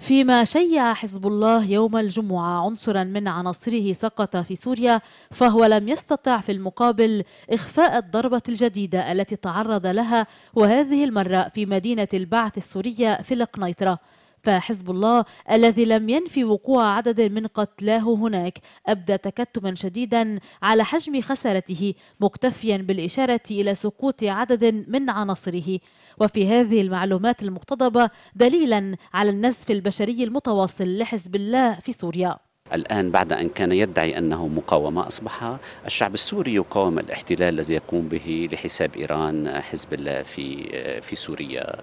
فيما شيع حزب الله يوم الجمعة عنصرا من عناصره سقط في سوريا فهو لم يستطع في المقابل إخفاء الضربة الجديدة التي تعرض لها وهذه المرة في مدينة البعث السورية في القنيطرة فحزب الله الذي لم ينفي وقوع عدد من قتلاه هناك أبدى تكتما شديدا على حجم خسارته مكتفيا بالإشارة إلى سقوط عدد من عناصره وفي هذه المعلومات المقتضبة دليلا على النزف البشري المتواصل لحزب الله في سوريا الآن بعد أن كان يدعي أنه مقاومة أصبح الشعب السوري يقاوم الاحتلال الذي يقوم به لحساب إيران حزب الله في في سوريا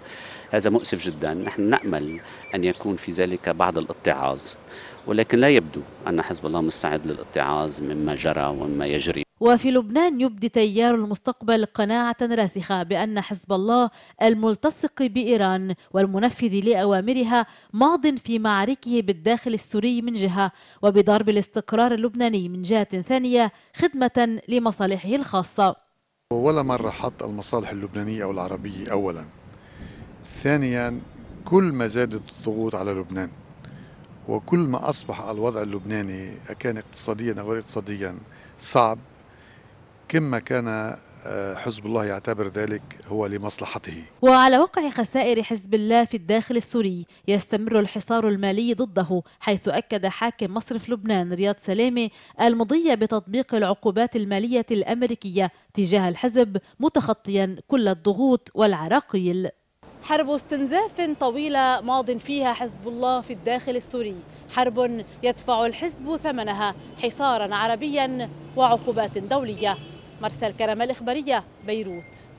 هذا مؤسف جدا نحن نأمل أن يكون في ذلك بعض الاتعاظ ولكن لا يبدو أن حزب الله مستعد للاتعاظ مما جرى ومما يجري وفي لبنان يبدي تيار المستقبل قناعة راسخة بأن حزب الله الملتصق بإيران والمنفذ لأوامرها ماض في معاركه بالداخل السوري من جهة وبضرب الاستقرار اللبناني من جهة ثانية خدمة لمصالحه الخاصة ولا مرة حط المصالح اللبنانية أو العربية أولا ثانيا كل ما زادت الضغوط على لبنان وكل ما أصبح الوضع اللبناني أكان اقتصاديا أو غير اقتصاديا صعب كما كان آه، حزب الله يعتبر ذلك هو لمصلحته وعلى وقع خسائر حزب الله في الداخل السوري يستمر الحصار المالي ضده حيث أكد حاكم مصرف لبنان رياض سلامة المضي بتطبيق العقوبات المالية الأمريكية تجاه الحزب متخطيا كل الضغوط والعراقيل حرب استنزاف طويلة ماض فيها حزب الله في الداخل السوري حرب يدفع الحزب ثمنها حصارا عربيا وعقوبات دولية مرسى الكرامة الإخبارية بيروت